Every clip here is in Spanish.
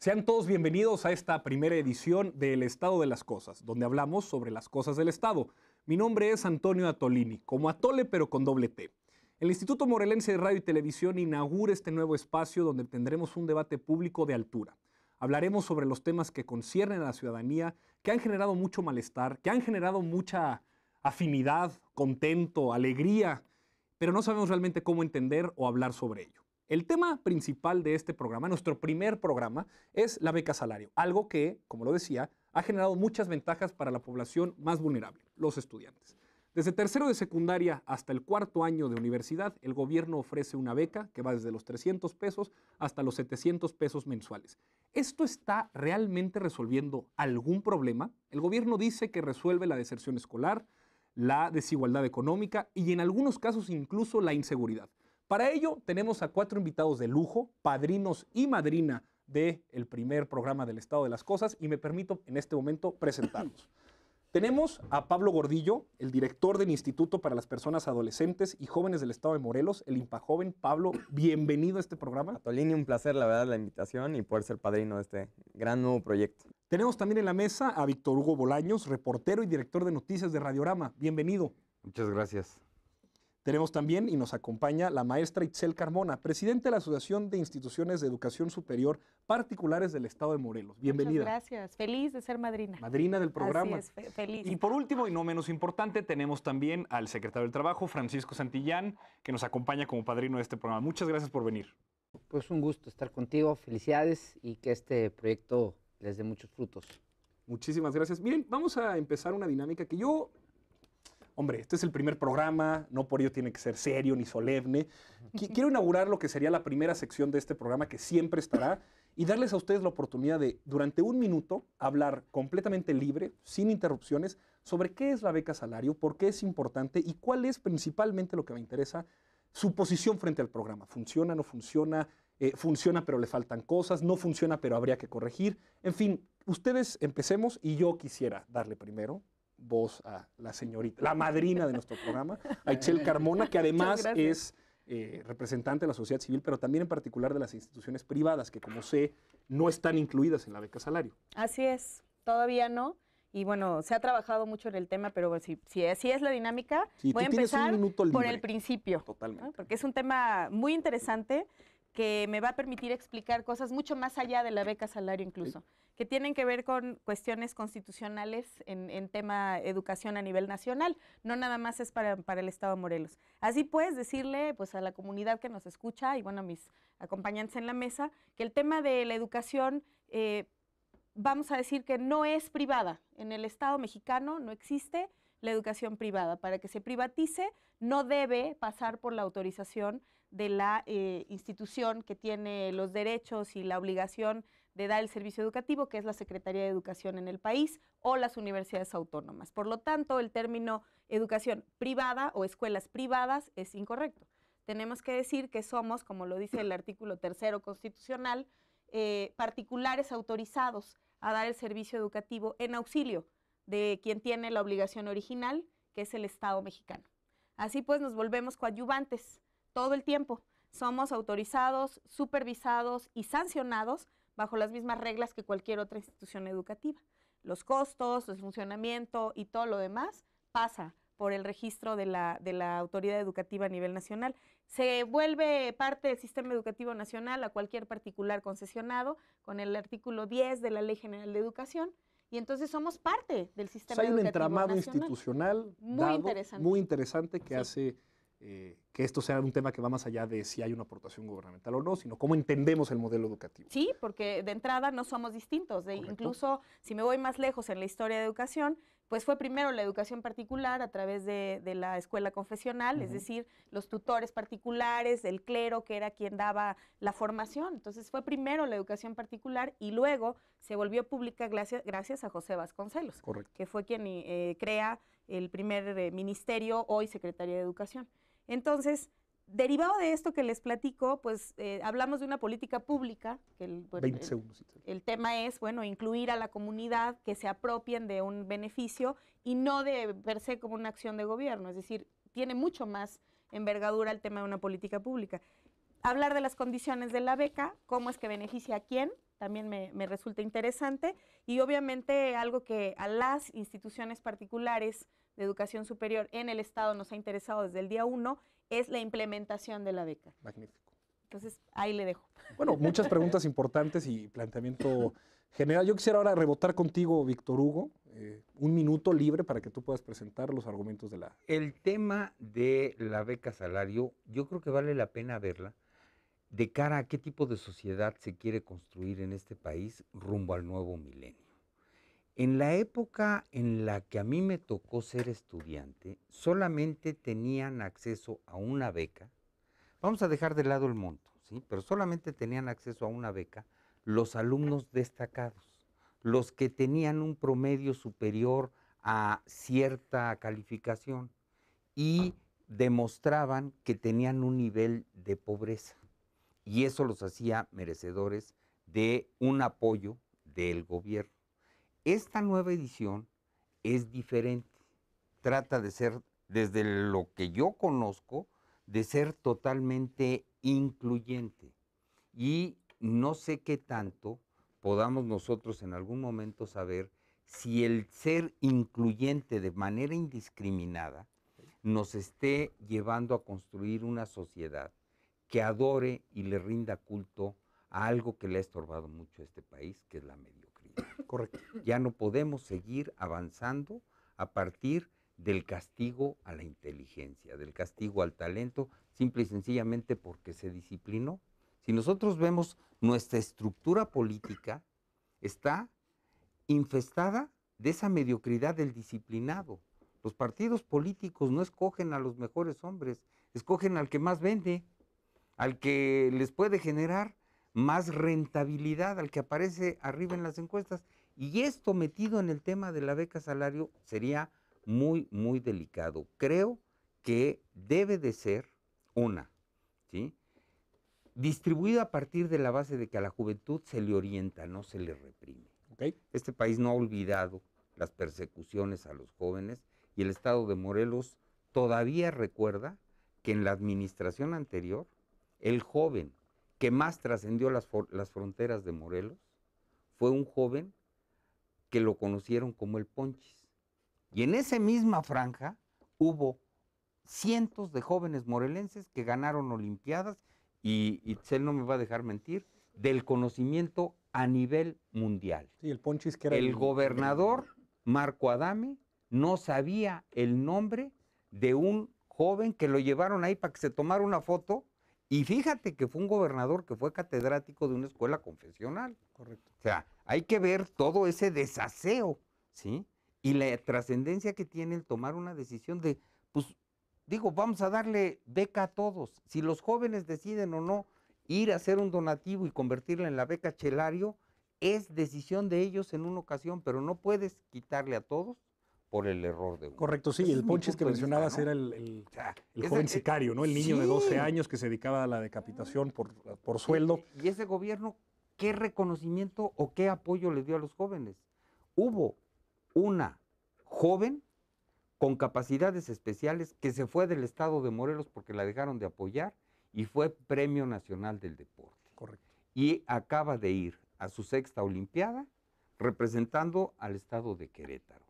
Sean todos bienvenidos a esta primera edición del Estado de las Cosas, donde hablamos sobre las cosas del Estado. Mi nombre es Antonio Atolini, como Atole pero con doble T. El Instituto Morelense de Radio y Televisión inaugura este nuevo espacio donde tendremos un debate público de altura. Hablaremos sobre los temas que conciernen a la ciudadanía, que han generado mucho malestar, que han generado mucha afinidad, contento, alegría, pero no sabemos realmente cómo entender o hablar sobre ello. El tema principal de este programa, nuestro primer programa, es la beca salario, algo que, como lo decía, ha generado muchas ventajas para la población más vulnerable, los estudiantes. Desde tercero de secundaria hasta el cuarto año de universidad, el gobierno ofrece una beca que va desde los 300 pesos hasta los 700 pesos mensuales. ¿Esto está realmente resolviendo algún problema? El gobierno dice que resuelve la deserción escolar, la desigualdad económica y en algunos casos incluso la inseguridad. Para ello tenemos a cuatro invitados de lujo, padrinos y madrina del el primer programa del Estado de las Cosas y me permito en este momento presentarlos. Tenemos a Pablo Gordillo, el director del Instituto para las Personas Adolescentes y Jóvenes del Estado de Morelos, el Joven. Pablo, bienvenido a este programa. Tolini, un placer, la verdad, la invitación y poder ser padrino de este gran nuevo proyecto. Tenemos también en la mesa a Víctor Hugo Bolaños, reportero y director de noticias de Radiorama. Bienvenido. Muchas gracias. Tenemos también y nos acompaña la maestra Itzel Carmona, presidente de la Asociación de Instituciones de Educación Superior Particulares del Estado de Morelos. Bienvenida. Muchas gracias, feliz de ser madrina. Madrina del programa. Así feliz. Y por último y no menos importante, tenemos también al secretario del Trabajo, Francisco Santillán, que nos acompaña como padrino de este programa. Muchas gracias por venir. Pues un gusto estar contigo, felicidades y que este proyecto les dé muchos frutos. Muchísimas gracias. Miren, vamos a empezar una dinámica que yo hombre, este es el primer programa, no por ello tiene que ser serio ni solemne. quiero inaugurar lo que sería la primera sección de este programa que siempre estará y darles a ustedes la oportunidad de, durante un minuto, hablar completamente libre, sin interrupciones, sobre qué es la beca salario, por qué es importante y cuál es principalmente lo que me interesa, su posición frente al programa. ¿Funciona, no funciona? Eh, funciona pero le faltan cosas, no funciona pero habría que corregir. En fin, ustedes empecemos y yo quisiera darle primero voz a la señorita, la madrina de nuestro programa, Aichel Carmona, que además es eh, representante de la sociedad civil, pero también en particular de las instituciones privadas, que como sé, no están incluidas en la beca salario. Así es, todavía no. Y bueno, se ha trabajado mucho en el tema, pero si, así es la dinámica, voy a empezar por el principio. Totalmente. Porque es un tema muy interesante que me va a permitir explicar cosas mucho más allá de la beca salario incluso, que tienen que ver con cuestiones constitucionales en, tema educación a nivel nacional, no nada más es para, el Estado de Morelos. Así pues, decirle a la comunidad que nos escucha y bueno, a mis acompañantes en la mesa, que el tema de la educación... Eh, vamos a decir que no es privada. En el Estado mexicano no existe la educación privada. Para que se privatice, no debe pasar por la autorización de la eh, institución que tiene los derechos y la obligación de dar el servicio educativo, que es la Secretaría de Educación en el país o las universidades autónomas. Por lo tanto, el término educación privada o escuelas privadas es incorrecto. Tenemos que decir que somos, como lo dice el artículo tercero constitucional, eh, particulares autorizados a dar el servicio educativo en auxilio de quien tiene la obligación original, que es el Estado mexicano. Así pues, nos volvemos coadyuvantes todo el tiempo. Somos autorizados, supervisados y sancionados bajo las mismas reglas que cualquier otra institución educativa. Los costos, el funcionamiento y todo lo demás pasa por el registro de la, de la autoridad educativa a nivel nacional. Se vuelve parte del sistema educativo nacional a cualquier particular concesionado con el artículo 10 de la Ley General de Educación y entonces somos parte del sistema educativo Hay un entramado institucional muy, interesante. que hace eh, que esto sea un tema que va más allá de si hay una aportación gubernamental o no, sino cómo entendemos el modelo educativo. Sí, porque de entrada no somos distintos. incluso si me voy más lejos en la historia de educación, pues fue primero la educación particular a través de, la escuela confesional, es decir, los tutores particulares, el clero que era quien daba la formación. Entonces fue primero la educación particular y luego se volvió pública gracias, a José Vasconcelos, que fue quien eh, crea el primer eh, ministerio, hoy Secretaría de Educación. Entonces, derivado de esto que les platico, pues eh, hablamos de una política pública, que el, 20 segundos, el, tema es, bueno, incluir a la comunidad, que se apropien de un beneficio y no de verse como una acción de gobierno, es decir, tiene mucho más envergadura el tema de una política pública. Hablar de las condiciones de la beca, cómo es que beneficia a quién, también me, me resulta interesante, y obviamente algo que a las instituciones particulares de Educación Superior en el Estado nos ha interesado desde el día uno es la implementación de la beca. Magnífico. Entonces, ahí le dejo. Bueno, muchas preguntas importantes y planteamiento general. Yo quisiera ahora rebotar contigo, Víctor Hugo, eh, un minuto libre para que tú puedas presentar los argumentos de la... El tema de la beca salario, yo creo que vale la pena verla de cara a qué tipo de sociedad se quiere construir en este país rumbo al nuevo milenio. En la época en la que a mí me tocó ser estudiante, solamente tenían acceso a una beca. Vamos a dejar de lado el monto, ¿sí? Pero solamente tenían acceso a una beca los alumnos destacados, los que tenían un promedio superior a cierta calificación y demostraban que tenían un nivel de pobreza. Y eso los hacía merecedores de un apoyo del gobierno. Esta nueva edición es diferente. Trata de ser, desde lo que yo conozco, de ser totalmente incluyente. Y no sé qué tanto podamos nosotros en algún momento saber si el ser incluyente de manera indiscriminada nos esté llevando a construir una sociedad que adore y le rinda culto a algo que le ha estorbado mucho a este país, que es la media. Correcto. Ya no podemos seguir avanzando a partir del castigo a la inteligencia, del castigo al talento, simple y sencillamente porque se disciplinó. Si nosotros vemos nuestra estructura política, está infestada de esa mediocridad del disciplinado. Los partidos políticos no escogen a los mejores hombres, escogen al que más vende, al que les puede generar más rentabilidad al que aparece arriba en las encuestas. Y esto metido en el tema de la beca salario sería muy, muy delicado. Creo que debe de ser una, ¿sí? Distribuida a partir de la base de que a la juventud se le orienta, no se le reprime. Este país no ha olvidado las persecuciones a los jóvenes y el estado de Morelos todavía recuerda que en la administración anterior el joven que más trascendió las, las fronteras de Morelos fue un joven que lo conocieron como el Ponchis. Y en esa misma franja hubo cientos de jóvenes morelenses que ganaron Olimpiadas y él no me va a dejar mentir, del conocimiento a nivel mundial. el que el gobernador Marco Adame no sabía el nombre de un joven que lo llevaron ahí para que se tomara una foto y fíjate que fue un gobernador que fue catedrático de una escuela confesional. Correcto. O sea, hay que ver todo ese desaseo, ¿sí? Y la trascendencia que tiene el tomar una decisión de, pues, digo, vamos a darle beca a todos. Si los jóvenes deciden o no ir a hacer un donativo y convertirla en la beca Chelario, es decisión de ellos en una ocasión, pero no puedes quitarle a todos por el error de Correcto, sí, el Ponches que mencionabas era el, el, joven e sicario, ¿no? El niño de 12 años que se dedicaba a la decapitación por, sueldo. Y, y ese gobierno, ¿qué reconocimiento o qué apoyo le dio a los jóvenes? Hubo una joven con capacidades especiales que se fue del estado de Morelos porque la dejaron de apoyar y fue Premio Nacional del Deporte. Correcto. Y acaba de ir a su sexta Olimpiada representando al estado de Querétaro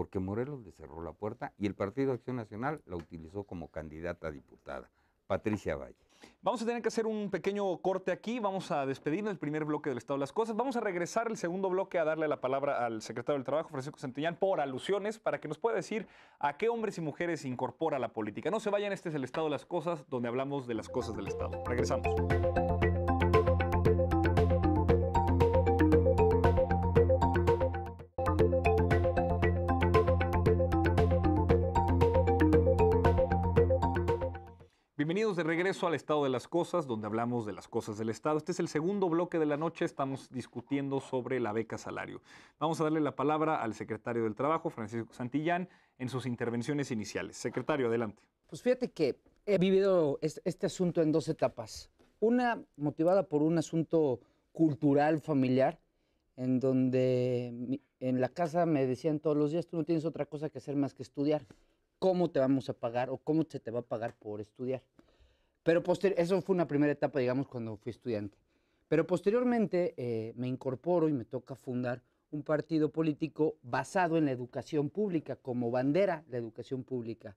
porque Morelos le cerró la puerta y el Partido Acción Nacional la utilizó como candidata a diputada. Patricia Valle. Vamos a tener que hacer un pequeño corte aquí, vamos a despedirnos del primer bloque del Estado de las Cosas, vamos a regresar el segundo bloque a darle la palabra al secretario del Trabajo, Francisco Santillán, por alusiones, para que nos pueda decir a qué hombres y mujeres incorpora la política. No se vayan, este es el Estado de las Cosas, donde hablamos de las cosas del Estado. Regresamos. Bienvenidos de regreso al estado de las cosas, donde hablamos de las cosas del estado. Este es el segundo bloque de la noche, estamos discutiendo sobre la beca salario. Vamos a darle la palabra al secretario del Trabajo, Francisco Santillán, en sus intervenciones iniciales. Secretario, adelante. Pues fíjate que he vivido este asunto en dos etapas. Una motivada por un asunto cultural familiar, en donde en la casa me decían todos los días, tú no tienes otra cosa que hacer más que estudiar cómo te vamos a pagar o cómo se te va a pagar por estudiar. Pero eso fue una primera etapa, digamos, cuando fui estudiante. Pero posteriormente eh, me incorporo y me toca fundar un partido político basado en la educación pública, como bandera la educación pública.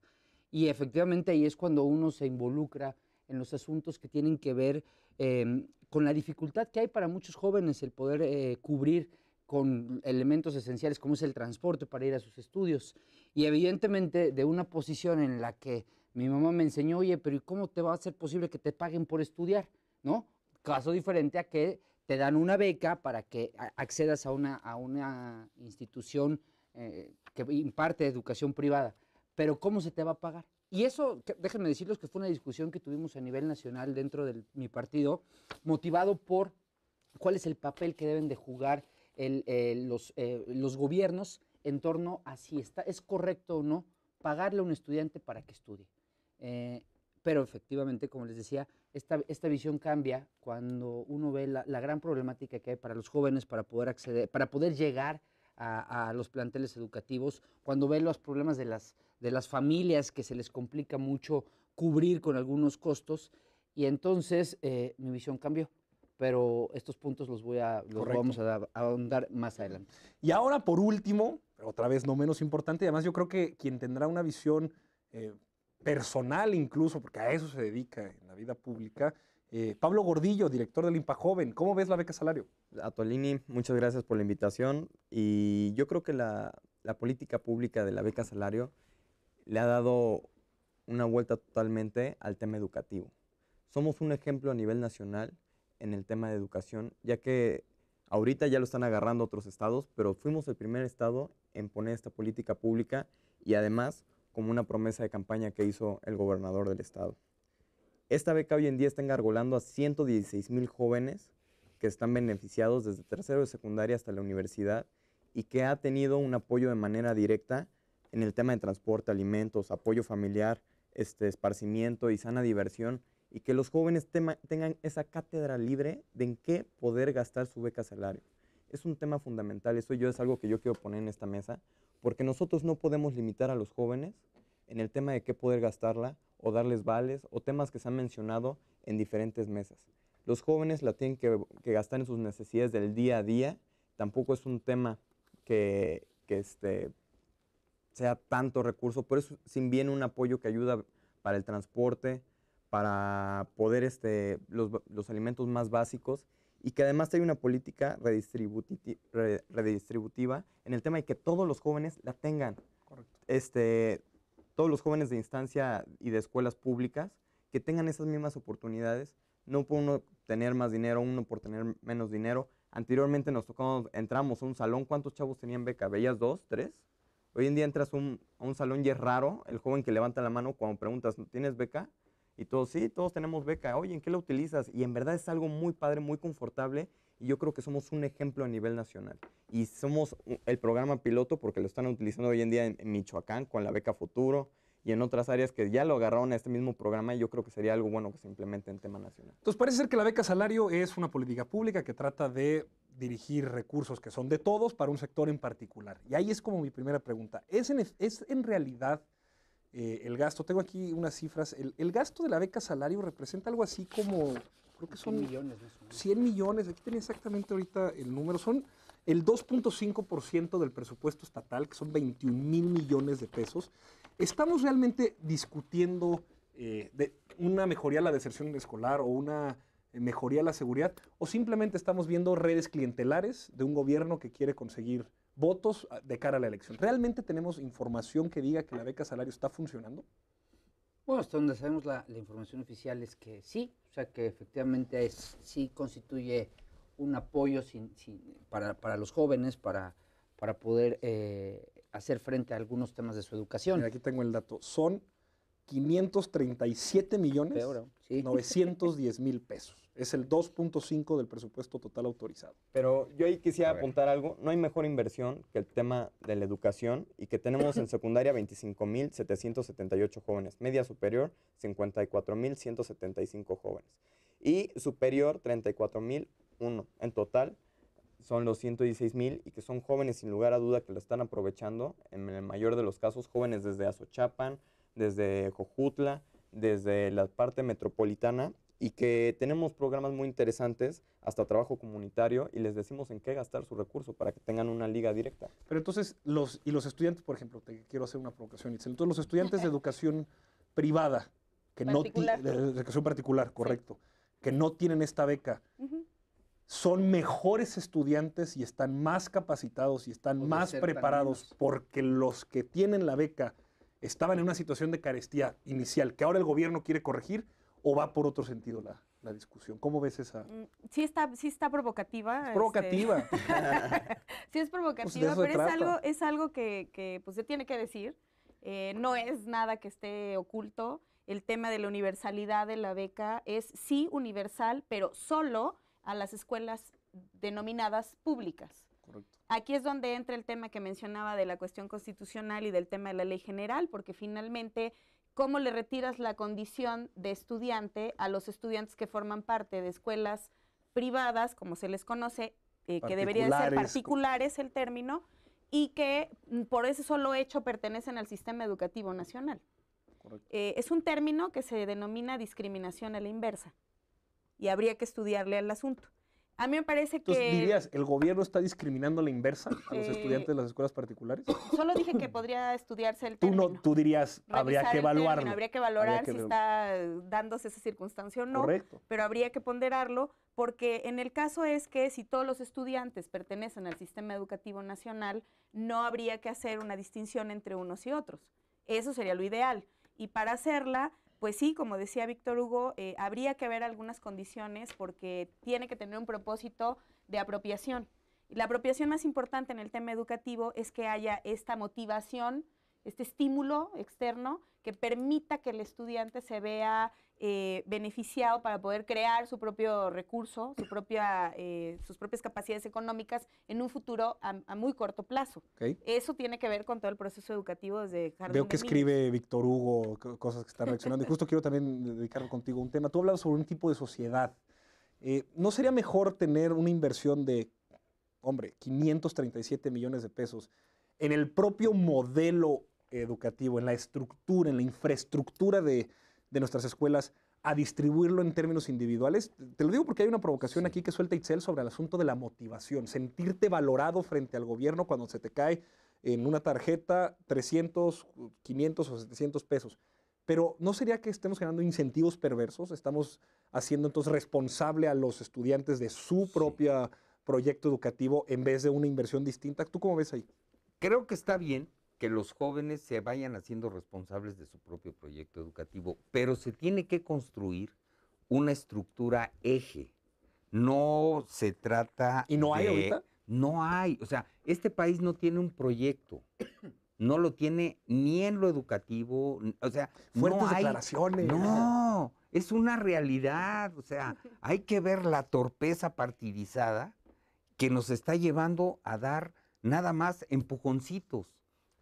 Y efectivamente ahí es cuando uno se involucra en los asuntos que tienen que ver em, con la dificultad que hay para muchos jóvenes el poder eh, cubrir con elementos esenciales como es el transporte para ir a sus estudios. Y evidentemente de una posición en la que mi mamá me enseñó, oye, pero ¿cómo te va a ser posible que te paguen por estudiar? ¿No? Caso diferente a que te dan una beca para que accedas a una, a una institución eh, que imparte educación privada. Pero ¿cómo se te va a pagar? Y eso, déjenme decirles que fue una discusión que tuvimos a nivel nacional dentro de mi partido, motivado por cuál es el papel que deben de jugar eh, eh, los, gobiernos en torno a si está, es correcto o no pagarle a un estudiante para que estudie. Eh, pero efectivamente, como les decía, esta, esta visión cambia cuando uno ve la, gran problemática que hay para los jóvenes para poder acceder, para poder llegar a, los planteles educativos, cuando ve los problemas de las, de las familias que se les complica mucho cubrir con algunos costos, y entonces mi visión cambió pero estos puntos los voy a vamos a, ahondar más adelante. Y ahora por último, otra vez no menos importante, además yo creo que quien tendrá una visión eh, personal incluso, porque a eso se dedica en la vida pública, eh, Pablo Gordillo, director del IMPA Joven, ¿cómo ves la beca salario? Atolini, muchas gracias por la invitación y yo creo que la, la política pública de la beca salario le ha dado una vuelta totalmente al tema educativo. Somos un ejemplo a nivel nacional en el tema de educación, ya que ahorita ya lo están agarrando otros estados, pero fuimos el primer estado en poner esta política pública y además como una promesa de campaña que hizo el gobernador del estado. Esta beca hoy en día está engargolando a 116 mil jóvenes que están beneficiados desde tercero de secundaria hasta la universidad y que ha tenido un apoyo de manera directa en el tema de transporte, alimentos, apoyo familiar, este, esparcimiento y sana diversión y que los jóvenes tengan esa cátedra libre de en qué poder gastar su beca salario. Es un tema fundamental, eso yo es algo que yo quiero poner en esta mesa, porque nosotros no podemos limitar a los jóvenes en el tema de qué poder gastarla o darles vales o temas que se han mencionado en diferentes mesas. Los jóvenes la tienen que, gastar en sus necesidades del día a día, tampoco es un tema que, que este, sea tanto recurso, por eso sin bien un apoyo que ayuda para el transporte, para poder este, los, alimentos más básicos y que además hay una política redistributiva en el tema de que todos los jóvenes la tengan. Este, todos los jóvenes de instancia y de escuelas públicas que tengan esas mismas oportunidades, no por uno tener más dinero, uno por tener menos dinero. Anteriormente nos tocamos, entramos a un salón, ¿cuántos chavos tenían beca? ¿Veías dos, tres? Hoy en día entras a un salón y es raro el joven que levanta la mano cuando preguntas, ¿tienes beca? Y todos, sí, todos tenemos beca. Oye, ¿en qué la utilizas? Y en verdad es algo muy padre, muy confortable. Y yo creo que somos un ejemplo a nivel nacional. Y somos el programa piloto porque lo están utilizando hoy en día en, Michoacán con la beca Futuro y en otras áreas que ya lo agarraron a este mismo programa y yo creo que sería algo bueno que se implemente en tema nacional. Entonces parece ser que la beca salario es una política pública que trata de dirigir recursos que son de todos para un sector en particular. Y ahí es como mi primera pregunta. ¿Es es en realidad eh, el gasto. Tengo aquí unas cifras. El, gasto de la beca salario representa algo así como, creo que son 100 millones. 100 millones. Aquí tenía exactamente ahorita el número. Son el 2.5% del presupuesto estatal, que son 21 mil millones de pesos. Estamos realmente discutiendo eh, de una mejoría a la deserción escolar o una mejoría a la seguridad, o simplemente estamos viendo redes clientelares de un gobierno que quiere conseguir votos ah, de cara a la elección. ¿Realmente tenemos información que diga que la beca salario está funcionando? Bueno, hasta donde sabemos la, información oficial es que sí, o sea que efectivamente sí constituye un apoyo para, los jóvenes, para, para poder eh, hacer frente a algunos temas de su educación. aquí tengo el dato. Son 537 millones 910 mil pesos. Es el 2.5 del presupuesto total autorizado. Pero yo ahí quisiera apuntar algo. No hay mejor inversión que el tema de la educación y que tenemos en secundaria 25.778 jóvenes, media superior 54.175 jóvenes y superior 34.001. En total son los 116 mil y que son jóvenes sin lugar a duda que lo están aprovechando, en el mayor de los casos jóvenes desde Azochapan, desde Cojutla, desde la parte metropolitana y que tenemos programas muy interesantes, hasta trabajo comunitario, y les decimos en qué gastar su recurso para que tengan una liga directa. Pero entonces, los, y los estudiantes, por ejemplo, te quiero hacer una provocación, entonces los estudiantes de educación privada, que no de educación particular, correcto, que no tienen esta beca, son mejores estudiantes y están más capacitados y están más preparados porque los que tienen la beca estaban en una situación de carestía inicial que ahora el gobierno quiere corregir o va por otro sentido la, la discusión. ¿Cómo ves esa? Mm, sí está, sí está provocativa. Es este, provocativa. sí es provocativa, pues pero es algo, es algo que, pues, se tiene que decir. Eh, no es nada que esté oculto. El tema de la universalidad de la beca es sí universal, pero solo a las escuelas denominadas públicas. Aquí es donde entra el tema que mencionaba de la cuestión constitucional y del tema de la ley general, porque finalmente, ¿cómo le retiras la condición de estudiante a los estudiantes que forman parte de escuelas privadas, como se les conoce, eh, que deberían ser particulares el término, y que mm, por ese solo hecho pertenecen al sistema educativo nacional? Eh, es un término que se denomina discriminación a la inversa y habría que estudiarle al asunto. A mí me parece que... ¿Dirías, el gobierno está discriminando a la inversa a los estudiantes de las escuelas particulares? Solo dije que podría estudiarse el tema. Tú, no, tú dirías, habría que evaluarlo. habría que valorar si está dándose esa circunstancia o no. Correcto. Pero habría que ponderarlo porque en el caso es que si todos los estudiantes pertenecen al sistema educativo nacional, no habría que hacer una distinción entre unos y otros. Eso sería lo ideal. Y para hacerla pues sí, como decía Víctor Hugo, eh, habría que haber algunas condiciones porque tiene que tener un propósito de apropiación. La apropiación más importante en el tema educativo es que haya esta motivación este estímulo externo que permita que el estudiante se vea eh, beneficiado para poder crear su propio recurso, su propia, eh, sus propias capacidades económicas en un futuro a, muy corto plazo. Eso tiene que ver con todo el proceso educativo desde jardín. Veo que escribe Víctor Hugo cosas que están reaccionando y justo quiero también dedicar contigo un tema. Tú hablas sobre un tipo de sociedad. Eh, ¿No sería mejor tener una inversión de, hombre, 537 millones de pesos en el propio modelo educativo, en la estructura, en la infraestructura de, nuestras escuelas, a distribuirlo en términos individuales. Te lo digo porque hay una provocación aquí que suelta Itzel sobre el asunto de la motivación, sentirte valorado frente al gobierno cuando se te cae en una tarjeta 300, 500 o 700 pesos. Pero ¿no sería que estemos generando incentivos perversos? Estamos haciendo entonces responsable a los estudiantes de su propio proyecto educativo en vez de una inversión distinta. ¿Tú cómo ves ahí? Creo que está bien que los jóvenes se vayan haciendo responsables de su propio proyecto educativo, pero se tiene que construir una estructura eje. No se trata... ¿Y no hay ahorita? No hay. O sea, este país no tiene un proyecto. No lo tiene ni en lo educativo. O sea, fuertes no hay, declaraciones. No, es una realidad. O sea, hay que ver la torpeza partidizada que nos está llevando a dar nada más empujoncitos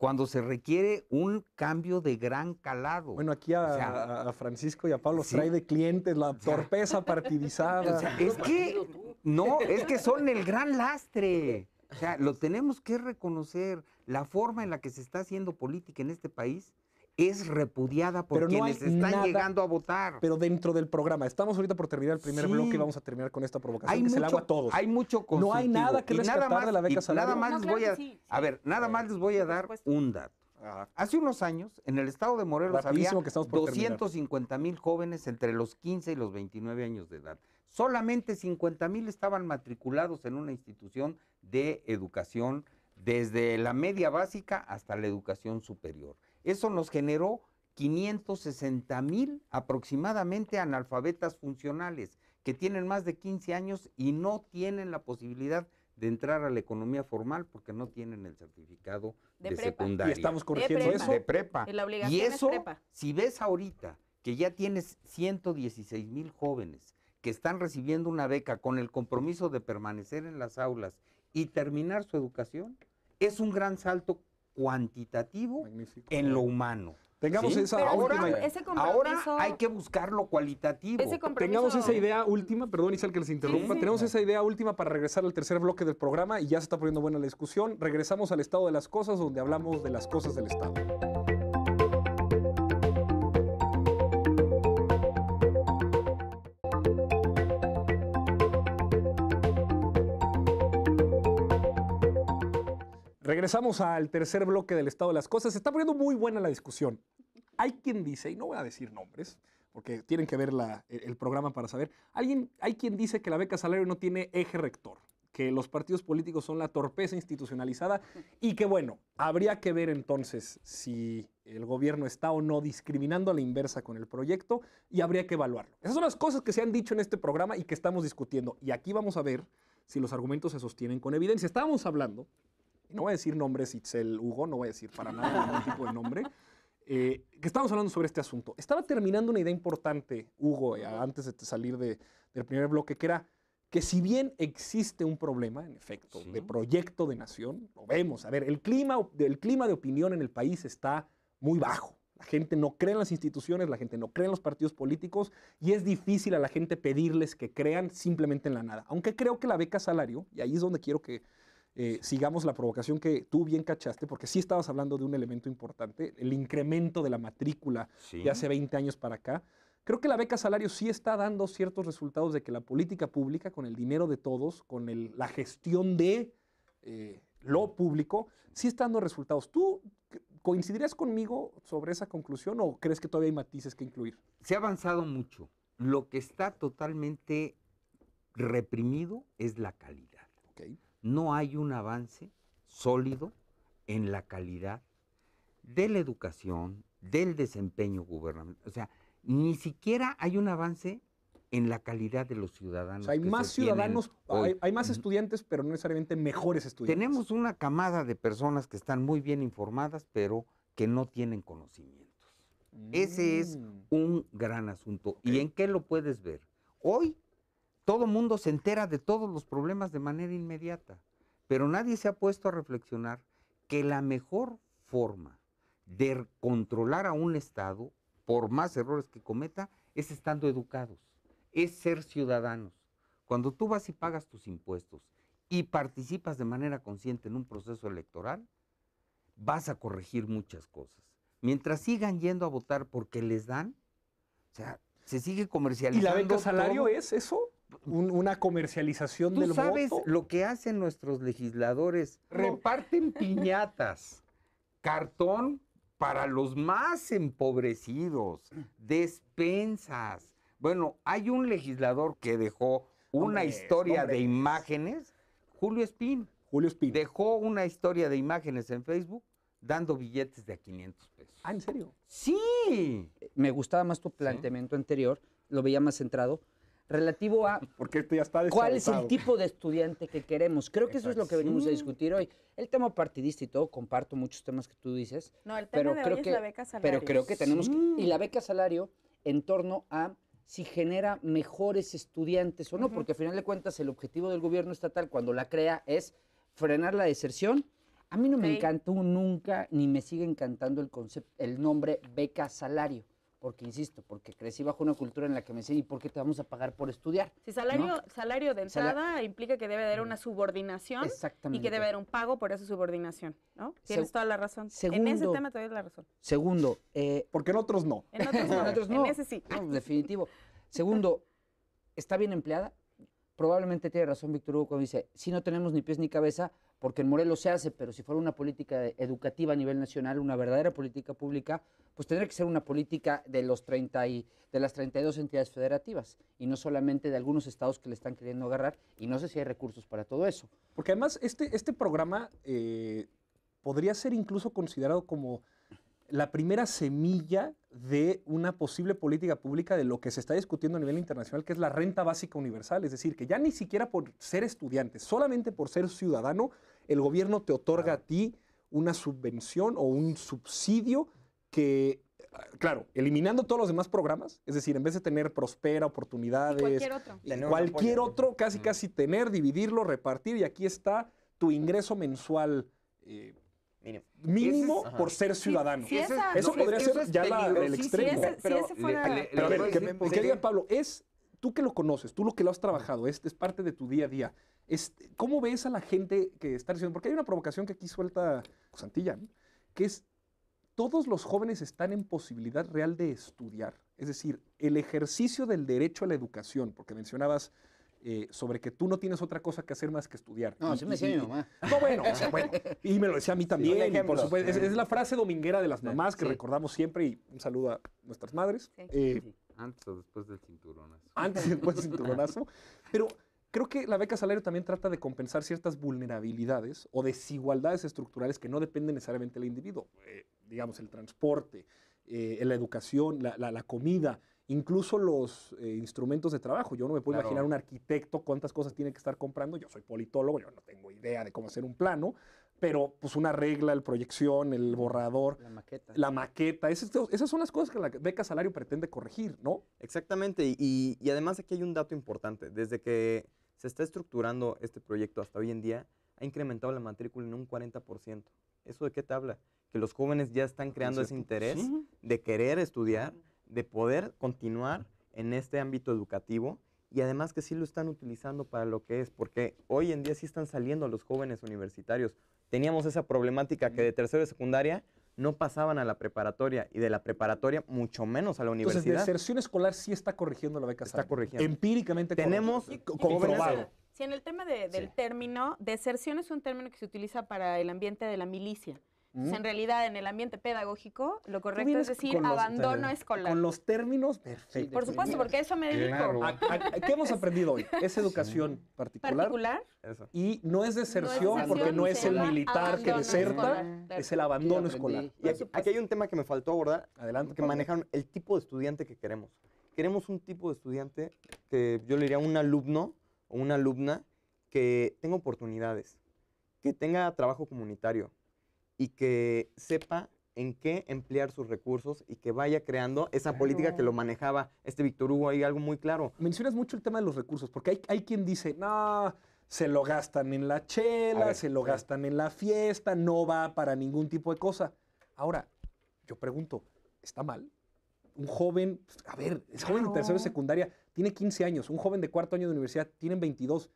cuando se requiere un cambio de gran calado. Bueno, aquí a, Francisco y a Pablo trae de clientes la torpeza partidizada. es que no, es que son el gran lastre. O sea, lo tenemos que reconocer. La forma en la que se está haciendo política en este país es repudiada por quienes no están llegando a votar. Pero dentro del programa, estamos ahorita por terminar el primer bloque y vamos a terminar con esta provocación hay que se la hago a todos. Hay mucho No hay nada que rescatar nada más, de la beca salarial. Nada más les voy a, a ver, nada más les voy a dar un dato. Hace unos años, en el estado de Morelos había 250 mil jóvenes entre los 15 y los 29 años de edad. Solamente 50 mil estaban matriculados en una institución de educación desde la media básica hasta la educación superior. Eso nos generó 560 mil aproximadamente analfabetas funcionales que tienen más de 15 años y no tienen la posibilidad de entrar a la economía formal porque no tienen el certificado de, secundaria. Y estamos corrigiendo eso. De prepa. Y, eso, si ves ahorita que ya tienes 116 mil jóvenes que están recibiendo una beca con el compromiso de permanecer en las aulas y terminar su educación, es un gran salto cuantitativo en lo humano. Tengamos esa ahora hay que buscar lo cualitativo. Tengamos esa idea última, perdón Isabel que les interrumpa. Tenemos esa idea última para regresar al tercer bloque del programa y ya se está poniendo buena la discusión. Regresamos al estado de las cosas donde hablamos de las cosas del estado. Regresamos al tercer bloque del estado de las cosas. Se está poniendo muy buena la discusión. Hay quien dice, y no voy a decir nombres, porque tienen que ver e, el programa para saber, alguien, hay quien dice que la beca salario no tiene eje rector, que los partidos políticos son la torpeza institucionalizada y que bueno, habría que ver entonces si el gobierno está o no discriminando a la inversa con el proyecto y habría que evaluarlo. Esas son las cosas que se han dicho en este programa y que estamos discutiendo. Y aquí vamos a ver si los argumentos se sostienen con evidencia. Estábamos hablando no voy a decir nombres, Itzel Hugo, no voy a decir para nada ningún tipo de nombre, eh, que estamos hablando sobre este asunto. Estaba terminando una idea importante, Hugo, eh, antes de salir del primer bloque, que era que si bien existe un problema, en efecto, de proyecto de nación, lo vemos, a ver, el clima, el clima de opinión en el país está muy bajo. La gente no cree en las instituciones, la gente no cree en los partidos políticos y es difícil a la gente pedirles que crean simplemente en la nada. Aunque creo que la beca salario, y ahí es donde quiero que eh, sigamos la provocación que tú bien cachaste, porque sí estabas hablando de un elemento importante, el incremento de la matrícula de hace 20 años para acá. Creo que la beca salario sí está dando ciertos resultados de que la política pública, con el dinero de todos, con la gestión de eh, lo público, sí está dando resultados. ¿Tú coincidirías conmigo sobre esa conclusión o crees que todavía hay matices que incluir? Se ha avanzado mucho. Lo que está totalmente reprimido es la calidad no hay un avance sólido en la calidad de la educación, del desempeño gubernamental. O sea, ni siquiera hay un avance en la calidad de los ciudadanos. hay más ciudadanos, hay, más estudiantes, pero no necesariamente mejores estudiantes. Tenemos una camada de personas que están muy bien informadas, pero que no tienen conocimientos. Ese es mm. un gran asunto. ¿Y en qué lo puedes ver? Hoy todo mundo se entera de todos los problemas de manera inmediata, pero nadie se ha puesto a reflexionar que la mejor forma de controlar a un Estado, por más errores que cometa, es estando educados, es ser ciudadanos. Cuando tú vas y pagas tus impuestos y participas de manera consciente en un proceso electoral, vas a corregir muchas cosas. Mientras sigan yendo a votar porque les dan, o sea, se sigue comercializando. ¿Y la beca salario es eso? una comercialización del voto. ¿Tú sabes lo que hacen nuestros legisladores? Reparten piñatas, cartón para los más empobrecidos, despensas. Bueno, hay un legislador que dejó una historia de imágenes, Julio Espín. Julio Espín. Dejó una historia de imágenes en Facebook dando billetes de a 500 pesos. ¿Ah, en serio? Sí. Me gustaba más tu planteamiento anterior, lo veía más centrado, relativo a este cuál es el tipo de estudiante que queremos. Creo que eso es lo que venimos a discutir hoy. El tema partidista y todo, comparto muchos temas que tú dices. No, el tema pero de creo que, la beca salario. Pero creo que tenemos que, y la beca salario en torno a si genera mejores estudiantes o no, porque al final de cuentas el objetivo del gobierno estatal cuando la crea es frenar la deserción. A mí no me encantó nunca ni me sigue encantando el concepto, el nombre beca salario porque insisto, porque crecí bajo una cultura en la que me decían, ¿y por qué te vamos a pagar por estudiar? Si salario, salario de entrada implica que debe haber una subordinación y que debe haber un pago por esa subordinación, ¿no? Tienes toda la razón. en ese tema te doy la razón. Segundo, eh, porque en otros no. En otros no. en, otros no. en ese sí. definitivo. Segundo, ¿está bien empleada? Probablemente tiene razón Víctor Hugo cuando dice, si no tenemos ni pies ni cabeza, porque en Morelos se hace, pero si fuera una política educativa a nivel nacional, una verdadera política pública, pues tendría que ser una política de, los 30 de las 32 entidades federativas y no solamente de algunos estados que le están queriendo agarrar y no sé si hay recursos para todo eso. Porque además este, este programa eh, podría ser incluso considerado como la primera semilla de una posible política pública de lo que se está discutiendo a nivel internacional, que es la renta básica universal, es decir, que ya ni siquiera por ser estudiante, solamente por ser ciudadano, el gobierno te otorga a ti una subvención o un subsidio que, ah, claro, eliminando todos los demás programas, es decir, en vez de tener Prospera, oportunidades, cualquier otro, casi casi tener, dividirlo, repartir, y aquí está tu ingreso mensual. Eh, mínimo, por ser ciudadano. eso podría ser ya el extremo. pero, a ver, que, Pablo, es tú que lo conoces, tú lo que lo has trabajado, es parte de tu día a día. Este, ¿Cómo ves a la gente que está diciendo? Porque hay una provocación que aquí suelta Santilla, que es, todos los jóvenes están en posibilidad real de estudiar. Es decir, el ejercicio del derecho a la educación, porque mencionabas eh, sobre que tú no tienes otra cosa que hacer más que estudiar. No, se me decía mi mamá. No, bueno, bueno, y me lo decía a mí también, por supuesto. Es, la frase dominguera de las mamás que recordamos siempre, y un saludo a nuestras madres. Eh, antes o después del cinturonazo. Antes y después del cinturonazo. Pero Creo que la beca salario también trata de compensar ciertas vulnerabilidades o desigualdades estructurales que no dependen necesariamente del individuo. Eh, digamos, el transporte, eh, la educación, la, comida, incluso los eh, instrumentos de trabajo. Yo no me puedo imaginar un arquitecto cuántas cosas tiene que estar comprando. Yo soy politólogo, yo no tengo idea de cómo hacer un plano, pero pues una regla, el proyección, el borrador. La maqueta. Esas, son las cosas que la beca salario pretende corregir, ¿no? Exactamente. y además aquí hay un dato importante. Desde que se está estructurando este proyecto hasta hoy en día, ha incrementado la matrícula en un 40%. ¿Eso de qué te habla? Que los jóvenes ya están ah, creando ese interés de querer estudiar, de poder continuar en este ámbito educativo y además que sí lo están utilizando para lo que es, porque hoy en día sí están saliendo los jóvenes universitarios. Teníamos esa problemática que de tercero de secundaria no pasaban a la preparatoria y de la preparatoria mucho menos a la universidad. Entonces, deserción escolar sí está corrigiendo la beca Está corrigiendo. Empíricamente Tenemos comprobado. Si en el tema del término, deserción es un término que se utiliza para el ambiente de la milicia en realidad, en el ambiente pedagógico, lo correcto es decir abandono escolar. Con los términos perfectos. por supuesto, porque eso me dedico. qué hemos aprendido hoy? Es educación particular. Particular. Y no es deserción, porque no es el militar que deserta, es el abandono escolar. aquí, hay un tema que me faltó abordar. Adelante. Que manejaron el tipo de estudiante que queremos. Queremos un tipo de estudiante que yo le diría un alumno o una alumna que tenga oportunidades, que tenga trabajo comunitario, y que sepa en qué emplear sus recursos y que vaya creando esa política que lo manejaba este Víctor Hugo. Hay algo muy claro. Mencionas mucho el tema de los recursos, porque hay, quien dice, no, se lo gastan en la chela, se lo gastan en la fiesta, no va para ningún tipo de cosa. Ahora, yo pregunto, ¿está mal? Un joven, pues, a ver, es joven de tercero de secundaria, tiene 15 años, un joven de cuarto año de universidad, tiene 22.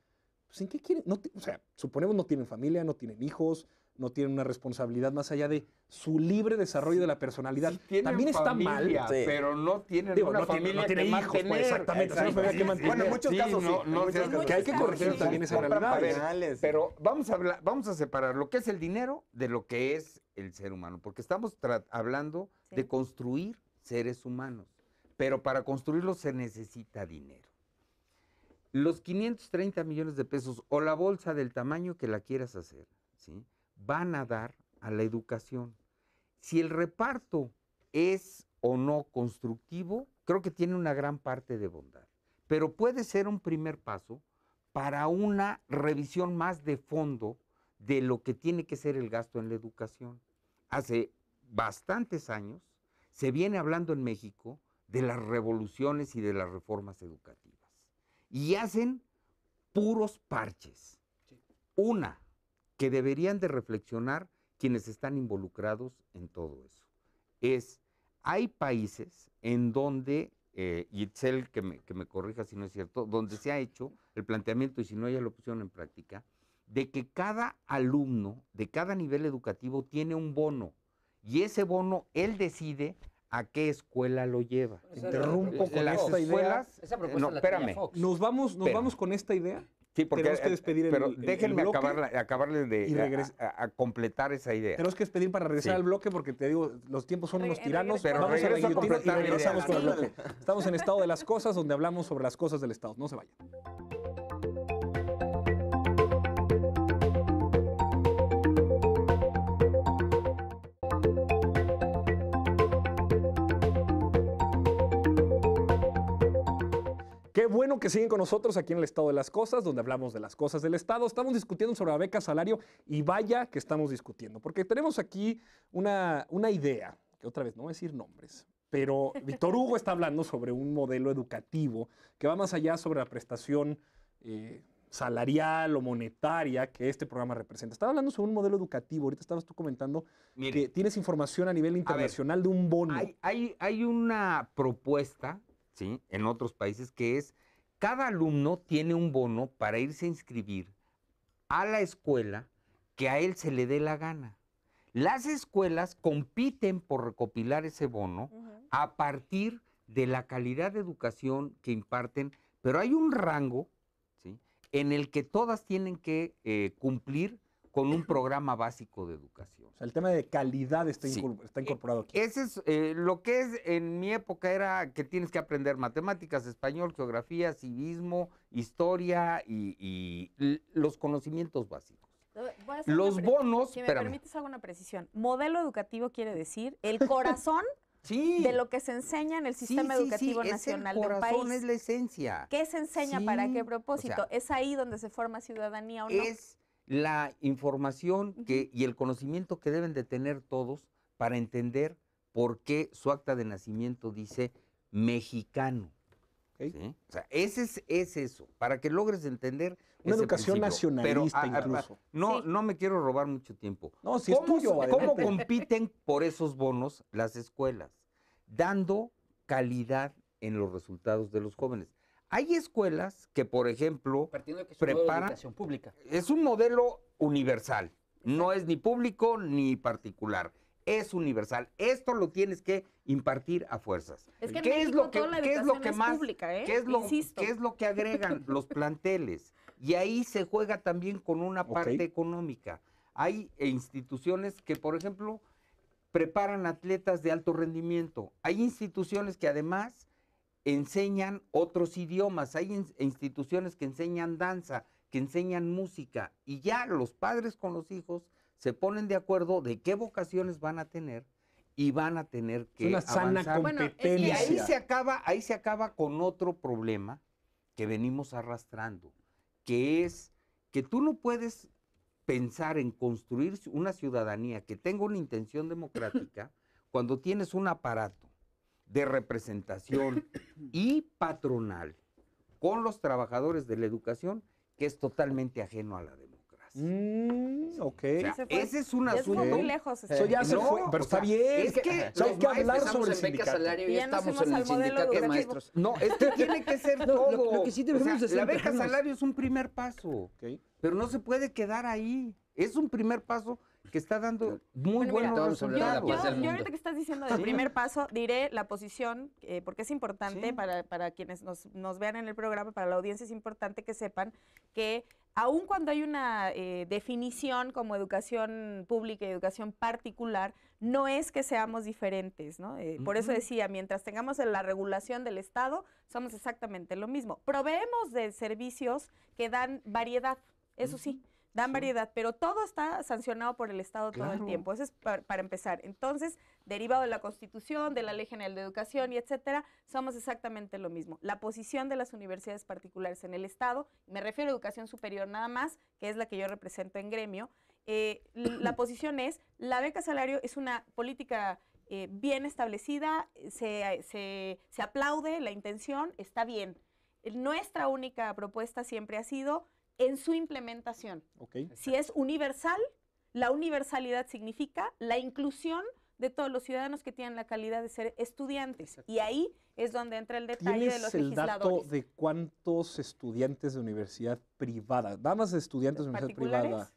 Pues, ¿En qué quieren? No, o sea, suponemos no tienen familia, no tienen hijos, no tienen una responsabilidad más allá de su libre desarrollo de la personalidad. También está mal. Pero no tienen una no familia no tiene hijos, pues, exactamente. que mantener. Bueno, en muchos casos sí. que hay que corregir también esa realidad. pero vamos a, hablar, vamos a separar lo que es el dinero de lo que es el ser humano, porque estamos hablando de construir seres humanos, pero para construirlos se necesita dinero. Los 530 millones de pesos o la bolsa del tamaño que la quieras hacer, ¿sí? van a dar a la educación. Si el reparto es o no constructivo, creo que tiene una gran parte de bondad, pero puede ser un primer paso para una revisión más de fondo de lo que tiene que ser el gasto en la educación. Hace bastantes años se viene hablando en México de las revoluciones y de las reformas educativas y hacen puros parches. Una, que deberían de reflexionar quienes están involucrados en todo eso. Es, hay países en donde, eh, y Itzel, que me, que me corrija si no es cierto, donde se ha hecho el planteamiento, y si no ya lo pusieron en práctica, de que cada alumno de cada nivel educativo tiene un bono, y ese bono él decide a qué escuela lo lleva. Interrumpo con las esta no, espérame. Nos vamos, nos vamos con esta idea Sí, porque tenemos que despedir Pero déjenme acabarle de completar esa idea. Tenemos que despedir para regresar al bloque porque te digo, los tiempos son unos tiranos. Pero Vamos a, la regresamos el bloque. Estamos en Estado de las Cosas, donde hablamos sobre las cosas del Estado. No se vayan. bueno que siguen con nosotros aquí en el Estado de las Cosas, donde hablamos de las cosas del Estado. Estamos discutiendo sobre la beca salario y vaya que estamos discutiendo, porque tenemos aquí una, una idea, que otra vez no voy a decir nombres, pero Víctor Hugo está hablando sobre un modelo educativo que va más allá sobre la prestación eh, salarial o monetaria que este programa representa. Estaba hablando sobre un modelo educativo, ahorita estabas tú comentando que tienes información a nivel internacional de un bono. hay, hay una propuesta ¿sí? En otros países, que es cada alumno tiene un bono para irse a inscribir a la escuela que a él se le dé la gana. Las escuelas compiten por recopilar ese bono a partir de la calidad de educación que imparten, pero hay un rango en el que todas tienen que eh, cumplir con un programa básico de educación. O sea, el tema de calidad está, está e, incorporado aquí. Ese es eh, lo que es en mi época era que tienes que aprender matemáticas, español, geografía, civismo, historia y, los conocimientos básicos. Los bonos. Si me permites hago una precisión. Modelo educativo quiere decir el corazón de lo que se enseña en el sistema educativo nacional es el corazón, del país. Es la esencia. ¿Qué se enseña? ¿Para qué propósito? ¿Es ahí donde se forma ciudadanía o no? Es la información que, y el conocimiento que deben de tener todos para entender por qué su acta de nacimiento dice mexicano. O sea, ese es, eso, para que logres entender. Una educación nacionalista Pero, incluso. no, no me quiero robar mucho tiempo. No, si es ¿Cómo compiten por esos bonos las escuelas? Dando calidad en los resultados de los jóvenes. Hay escuelas que, por ejemplo, Pública. Es un modelo universal. No es ni público ni particular. Es universal. Esto lo tienes que impartir a fuerzas. Es que ¿Qué, es lo que, ¿eh? ¿qué es lo que más? ¿qué, es lo, que agregan los planteles? Y ahí se juega también con una parte económica. Hay instituciones que, por ejemplo, preparan atletas de alto rendimiento. Hay instituciones que además enseñan otros idiomas, hay instituciones que enseñan danza, que enseñan música, y ya los padres con los hijos se ponen de acuerdo de qué vocaciones van a tener y van a tener que es una y se acaba, ahí se acaba con otro problema que venimos arrastrando, que es que tú no puedes pensar en construir una ciudadanía que tenga una intención democrática cuando tienes un aparato de representación y patronal con los trabajadores de la educación que es totalmente ajeno a la democracia. Mm, ese es un asunto. Es muy lejos. Eso este. ya se no, fue, pero está bien. Es que, hay que hablar sobre el sindicato. Salario ya estamos en el sindicato de maestros. No, esto tiene que ser todo. Lo, que sí la beca salario es un primer paso, okay. pero no se puede quedar ahí. Es un primer paso que está dando muy bueno, buenos resultados. Yo, yo, ahorita que estás diciendo el primer paso, diré la posición, eh, porque es importante para, para, quienes nos, nos vean en el programa, para la audiencia es importante que sepan que aun cuando hay una eh, definición como educación pública y educación particular, no es que seamos diferentes, ¿no? Eh, por eso decía, mientras tengamos la regulación del Estado, somos exactamente lo mismo. Proveemos de servicios que dan variedad, eso sí. Dan variedad, pero todo está sancionado por el Estado todo el tiempo. Eso es para, empezar. Entonces, derivado de la Constitución, de la Ley General de Educación y etcétera, somos exactamente lo mismo. La posición de las universidades particulares en el Estado, me refiero a educación superior nada más, que es la que yo represento en gremio, eh, la posición es, la beca salario es una política eh, bien establecida, eh, se, se aplaude la intención, está bien. Nuestra única propuesta siempre ha sido en su implementación. Si es universal, la universalidad significa la inclusión de todos los ciudadanos que tienen la calidad de ser estudiantes. Y ahí es donde entra el detalle de los el legisladores. dato de cuántos estudiantes de universidad privada, damas de estudiantes de universidad privada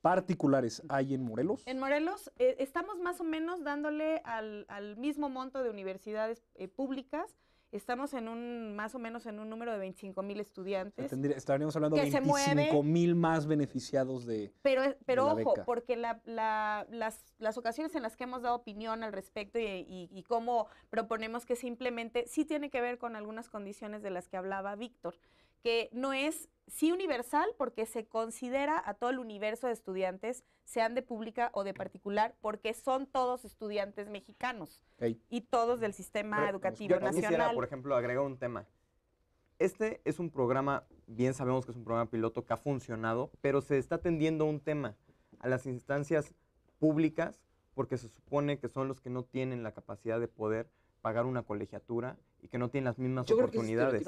particulares hay en Morelos? En Morelos eh, estamos más o menos dándole al, mismo monto de universidades eh, públicas, Estamos en un, más o menos en un número de 25 mil estudiantes. estaríamos hablando de 25 mil más beneficiados de. Pero, pero ojo, porque las, ocasiones en las que hemos dado opinión al respecto y, cómo proponemos que simplemente, sí tiene que ver con algunas condiciones de las que hablaba Víctor que no es sí universal porque se considera a todo el universo de estudiantes, sean de pública o de particular, porque son todos estudiantes mexicanos y todos del sistema educativo nacional. Quisiera, por ejemplo, agregar un tema. Este es un programa, bien sabemos que es un programa piloto que ha funcionado, pero se está atendiendo un tema a las instancias públicas porque se supone que son los que no tienen la capacidad de poder pagar una colegiatura y que no tienen las mismas oportunidades.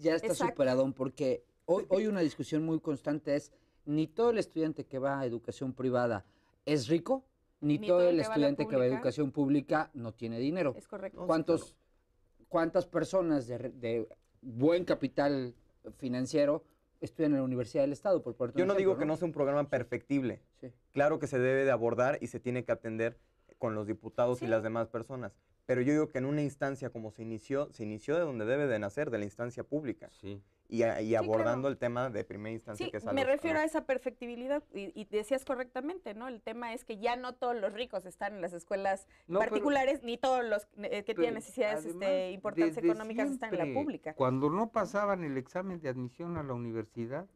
ya está superado porque hoy, hoy una discusión muy constante es ni todo el estudiante que va a educación privada es rico, ni, todo, el estudiante que va a educación pública no tiene dinero. Es correcto. ¿Cuántos, ¿Cuántas personas de, buen capital financiero estudian en la Universidad del Estado? Yo no digo que no sea un programa perfectible. Claro que se debe de abordar y se tiene que atender con los diputados y las demás personas. Pero yo digo que en una instancia como se inició, se inició de donde debe de nacer, de la instancia pública. Sí y, abordando el tema de primera instancia que me refiero a esa perfectibilidad y, decías correctamente, ¿no? El tema es que ya no todos los ricos están en las escuelas particulares ni todos los eh, que tienen necesidades este, de este, económica económicas están en la pública. Cuando no pasaban el examen de admisión a la universidad,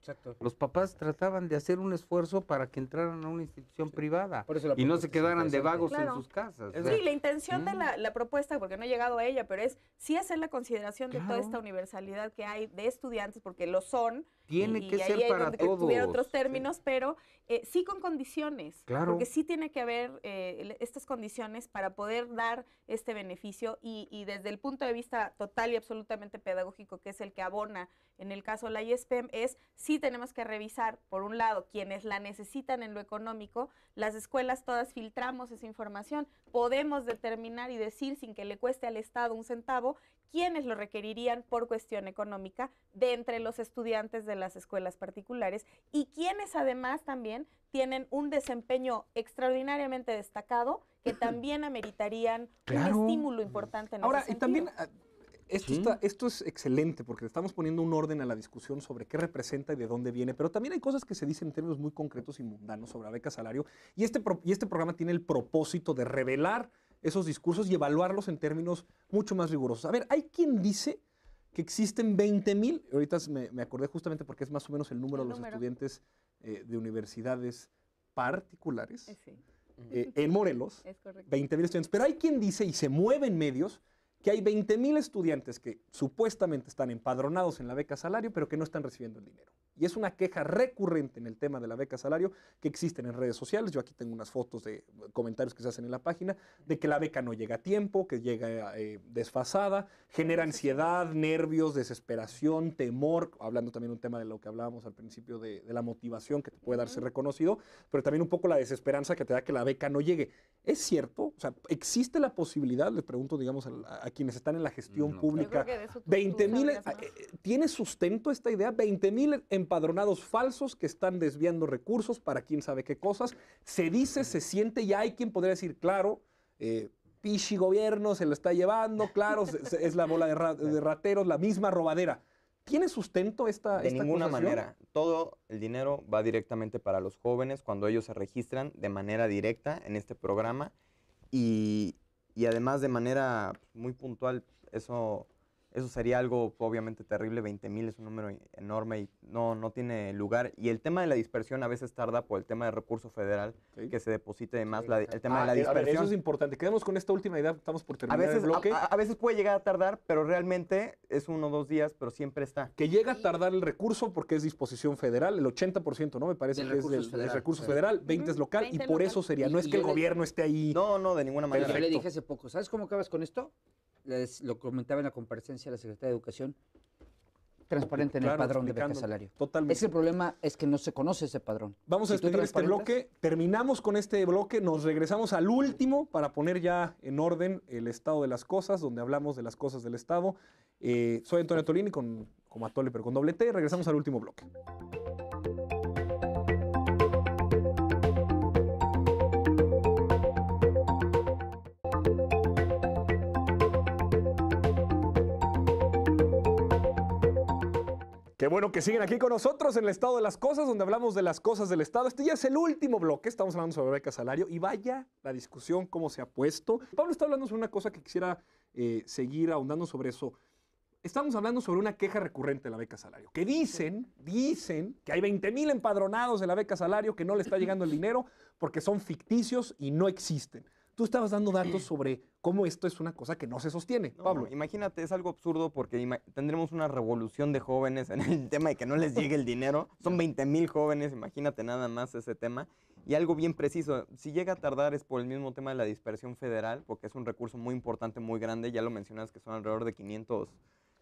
los papás trataban de hacer un esfuerzo para que entraran a una institución privada y no se quedaran de vagos en sus casas. Sí, la intención de mm. la, propuesta, porque no he llegado a ella, pero es sí hacer la consideración de toda esta universalidad que hay de estudiantes porque lo son. Tiene que ser para todos. otros términos, pero eh, sí con condiciones. Claro. Porque sí tiene que haber eh, estas condiciones para poder dar este beneficio y, desde el punto de vista total y absolutamente pedagógico, que es el que abona en el caso de la ISPEM, e es sí tenemos que revisar, por un lado, quienes la necesitan en lo económico, las escuelas todas filtramos esa información, podemos determinar y decir sin que le cueste al Estado un centavo quienes lo requerirían por cuestión económica de entre los estudiantes de las escuelas particulares y quienes además también tienen un desempeño extraordinariamente destacado que también ameritarían un estímulo importante en Ahora, y también eh, esto, esto es excelente porque estamos poniendo un orden a la discusión sobre qué representa y de dónde viene, pero también hay cosas que se dicen en términos muy concretos y mundanos sobre la beca salario y este, y este programa tiene el propósito de revelar esos discursos y evaluarlos en términos mucho más rigurosos. A ver, hay quien dice que existen 20.000, ahorita me, acordé justamente porque es más o menos el número de los estudiantes eh, de universidades particulares eh, eh, en Morelos, mil estudiantes, pero hay quien dice y se mueve en medios que hay 20.000 estudiantes que supuestamente están empadronados en la beca salario, pero que no están recibiendo el dinero. Y es una queja recurrente en el tema de la beca salario que existen en redes sociales. Yo aquí tengo unas fotos de comentarios que se hacen en la página de que la beca no llega a tiempo, que llega eh, desfasada, genera ansiedad, nervios, desesperación, temor, hablando también un tema de lo que hablábamos al principio de, la motivación que te puede darse reconocido, pero también un poco la desesperanza que te da que la beca no llegue. ¿Es cierto? O sea, ¿existe la posibilidad, les pregunto, digamos, a, quienes están en la gestión pública, 20 eh, eh, ¿tiene sustento esta idea? 20 mil empadronados falsos que están desviando recursos para quién sabe qué cosas. Se dice, se siente y hay quien podría decir, claro, eh, pichi gobierno se lo está llevando, claro, es la bola de, rateros, la misma robadera. ¿Tiene sustento esta... De ninguna manera. Todo el dinero va directamente para los jóvenes cuando ellos se registran de manera directa en este programa y, y además de manera muy puntual, eso eso sería algo pues, obviamente terrible, mil es un número e-, enorme y no, no tiene lugar. Y el tema de la dispersión a veces tarda por el tema de recurso federal, que se deposite más, el tema ah, de la dispersión. eso es importante, quedemos con esta última idea, estamos por terminar a veces, el bloque. A, veces puede llegar a tardar, pero realmente es uno o dos días, pero siempre está. Que llega a tardar el recurso porque es disposición federal, el 80%, ¿no? Me parece que es del, recurso federal, 20 es local y por eso sería, no es que el gobierno esté ahí. No, no, de ninguna manera. Yo le dije hace poco, ¿sabes cómo acabas con esto? lo comentaba en la comparecencia de la Secretaría de Educación, transparente en el padrón de beca salario. Totalmente. Es el problema es que no se conoce ese padrón. Vamos a estudiar este bloque, terminamos con este bloque, nos regresamos al último para poner ya en orden el estado de las cosas, donde hablamos de las cosas del estado. Eh, soy Antonio Tolini con como Atole, pero con doble T. Regresamos al último bloque. Qué bueno que siguen aquí con nosotros en el estado de las cosas, donde hablamos de las cosas del estado. Este ya es el último bloque, estamos hablando sobre beca salario y vaya la discusión, cómo se ha puesto. Pablo está hablando sobre una cosa que quisiera eh, seguir ahondando sobre eso. Estamos hablando sobre una queja recurrente de la beca salario, que dicen, dicen que hay 20 mil empadronados de la beca salario que no le está llegando el dinero porque son ficticios y no existen. Tú estabas dando datos sobre cómo esto es una cosa que no se sostiene, Pablo. Imagínate, es algo absurdo porque tendremos una revolución de jóvenes en el tema de que no les llegue el dinero. Son 20 mil jóvenes, imagínate nada más ese tema. Y algo bien preciso, si llega a tardar es por el mismo tema de la dispersión federal, porque es un recurso muy importante, muy grande, ya lo mencionas que son alrededor de 500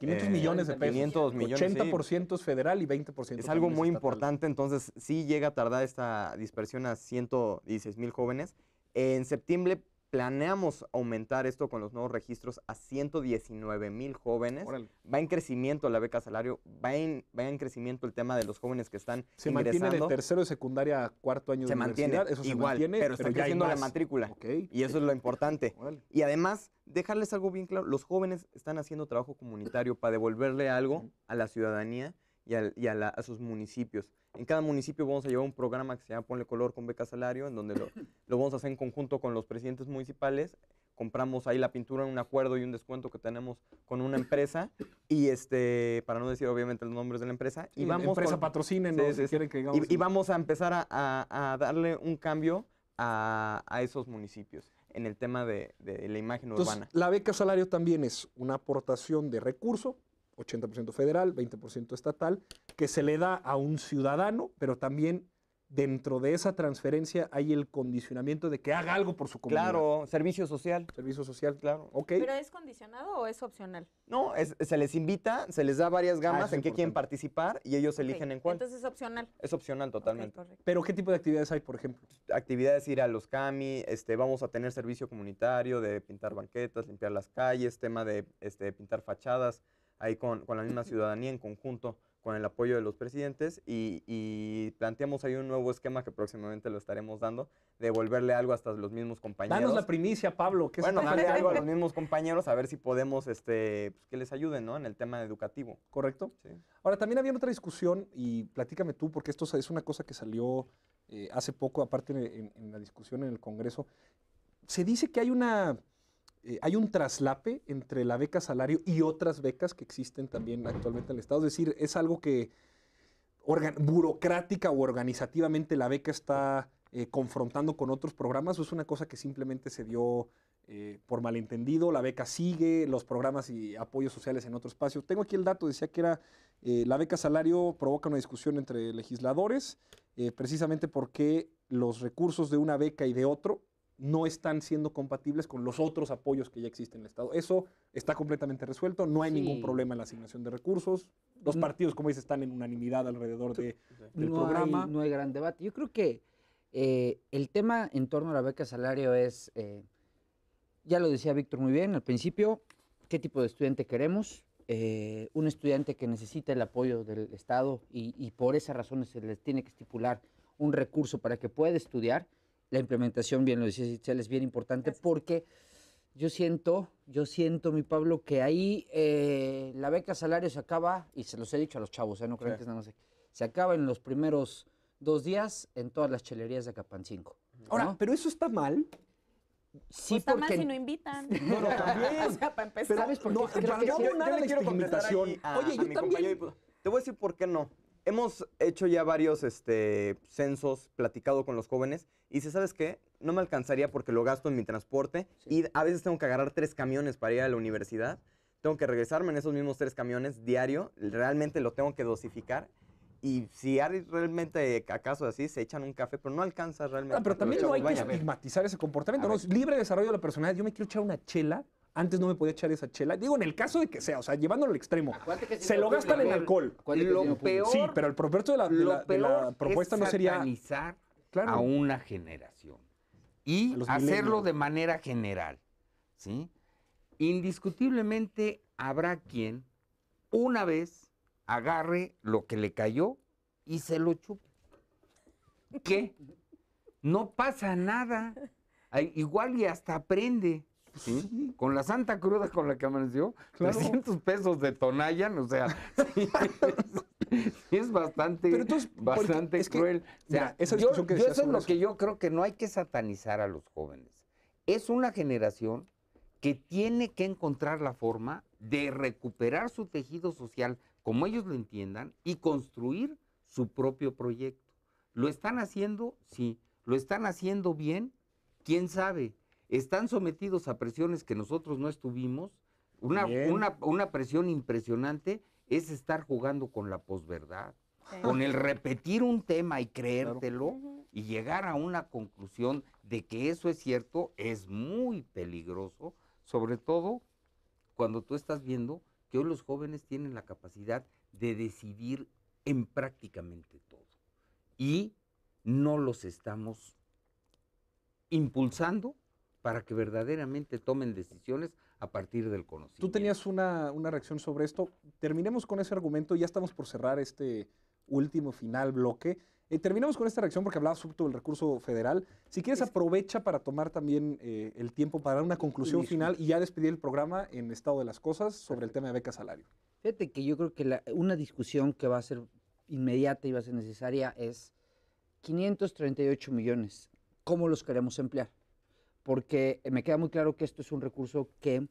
eh, millones de pesos. 80% es federal y 20% Es algo muy importante, entonces sí llega a tardar esta dispersión a 116 mil jóvenes. En septiembre planeamos aumentar esto con los nuevos registros a 119 mil jóvenes. Va en crecimiento la beca salario, va en, va en crecimiento el tema de los jóvenes que están se ingresando. de tercero de secundaria a cuarto año se de mantiene, universidad. Eso igual, se mantiene, pero, está creciendo la matrícula. y eso es lo importante. Y además, dejarles algo bien claro, los jóvenes están haciendo trabajo comunitario para devolverle algo a la ciudadanía y, a, a sus municipios. En cada municipio vamos a llevar un programa que se llama Ponle Color con Beca Salario, en donde lo, vamos a hacer en conjunto con los presidentes municipales compramos ahí la pintura en un acuerdo y un descuento que tenemos con una empresa y este para no decir obviamente los nombres de la empresa y vamos empresa patrocinen sí, y, vamos a empezar a, darle un cambio a, esos municipios en el tema de, la imagen urbana la beca salario también es una aportación de recurso 80% federal, 20% estatal, que se le da a un ciudadano, pero también dentro de esa transferencia hay el condicionamiento de que haga algo por su comunidad. Claro, servicio social. Servicio social, claro. ¿Pero es condicionado o es opcional? No, se les invita, se les da varias ah, gamas en qué quieren participar y ellos eligen en cuál. Entonces es opcional. Es opcional totalmente. Pero ¿qué tipo de actividades hay, por ejemplo? Actividades ir a los CAMI, este, vamos a tener servicio comunitario de pintar banquetas, limpiar las calles, tema de este, pintar fachadas ahí con, la misma ciudadanía en conjunto con el apoyo de los presidentes y, planteamos ahí un nuevo esquema que próximamente lo estaremos dando, devolverle algo hasta los mismos compañeros. Danos la primicia, Pablo. ¿qué bueno, darle algo a los mismos compañeros a ver si podemos este, pues, que les ayuden ¿no? en el tema educativo. Correcto. Ahora, también había otra discusión y platícame tú, porque esto es una cosa que salió eh, hace poco, aparte en la discusión en el Congreso. Se dice que hay una eh, hay un traslape entre la beca salario y otras becas que existen también actualmente en el Estado. Es decir, es algo que burocrática o organizativamente la beca está eh, confrontando con otros programas o es una cosa que simplemente se dio eh, por malentendido, la beca sigue, los programas y apoyos sociales en otro espacio. Tengo aquí el dato, decía que era la beca salario provoca una discusión entre legisladores, precisamente porque los recursos de una beca y de otro no están siendo compatibles con los otros apoyos que ya existen en el Estado. Eso está completamente resuelto, no hay ningún problema en la asignación de recursos. Los partidos, como dices, están en unanimidad alrededor del programa. no hay gran debate. Yo creo que eh, el tema en torno a la beca salario es, eh, ya lo decía Víctor muy bien al principio, qué tipo de estudiante queremos. Eh, un estudiante que necesita el apoyo del Estado y, por esas razones se les tiene que estipular un recurso para que pueda estudiar la implementación, bien lo decía Itzel, es bien importante porque yo siento, yo siento, mi Pablo, que ahí eh, la beca salario se acaba, y se los he dicho a los chavos, ¿eh? no crean que es nada más, se acaba en los primeros dos días en todas las chelerías de Acapancingo. ¿no? Ahora, pero eso está mal. Sí, pues está mal si no invitan. No, no, también. o sea, para empezar. Pero, ¿Sabes por qué? No, yo, le quiero contestar invitación. A, Oye, yo mi también. Compañero. Te voy a decir por qué no hemos hecho ya varios este, censos, platicado con los jóvenes y si sabes qué, no me alcanzaría porque lo gasto en mi transporte y a veces tengo que agarrar tres camiones para ir a la universidad, tengo que regresarme en esos mismos tres camiones diario, realmente lo tengo que dosificar. Y si hay realmente acaso así, se echan un café, pero no alcanza realmente. Ah, pero también no hay que estigmatizar ese comportamiento. ¿no? libre desarrollo de la personalidad. Yo me quiero echar una chela, antes no me podía echar esa chela. Digo, en el caso de que sea, o sea, llevándolo al extremo. Se lo gastan en alcohol. Lo peor, sí, pero el propósito de la, propuesta no sería. Claro. a una generación y hacerlo de manera general. ¿sí? Indiscutiblemente habrá quien una vez agarre lo que le cayó y se lo chupe. ¿Qué? No pasa nada. Igual y hasta aprende. Con la santa cruda con la que amaneció, 300 pesos de Tonayan, o sea, es, bastante, bastante cruel. eso es lo que yo creo que no hay que satanizar a los jóvenes. Es una generación que tiene que encontrar la forma de recuperar su tejido social como ellos lo entiendan y construir su propio proyecto. ¿Lo están haciendo? Sí. ¿Lo están haciendo bien? ¿Quién sabe? están sometidos a presiones que nosotros no estuvimos. Una, presión impresionante es estar jugando con la posverdad, con el repetir un tema y creértelo y llegar a una conclusión de que eso es cierto es muy peligroso, sobre todo cuando tú estás viendo que hoy los jóvenes tienen la capacidad de decidir en prácticamente todo y no los estamos impulsando para que verdaderamente tomen decisiones a partir del conocimiento. Tú tenías una, reacción sobre esto. Terminemos con ese argumento, ya estamos por cerrar este último final bloque. Eh, terminamos con esta reacción porque hablaba todo del recurso federal. Si quieres, aprovecha para tomar también eh, el tiempo para dar una conclusión final y ya despedir el programa en estado de las cosas sobre el tema de beca salario. Fíjate que yo creo que una discusión que va a ser inmediata y va a ser necesaria es 538 millones. ¿Cómo los queremos emplear? porque me queda muy claro que esto es un recurso que,